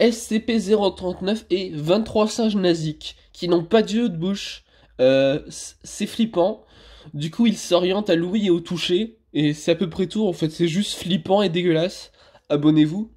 SCP-039 et 23 singes naziques qui n'ont pas d'yeux de bouche. Euh, c'est flippant. Du coup, ils s'orientent à l'ouïe et au toucher. Et c'est à peu près tout, en fait. C'est juste flippant et dégueulasse. Abonnez-vous.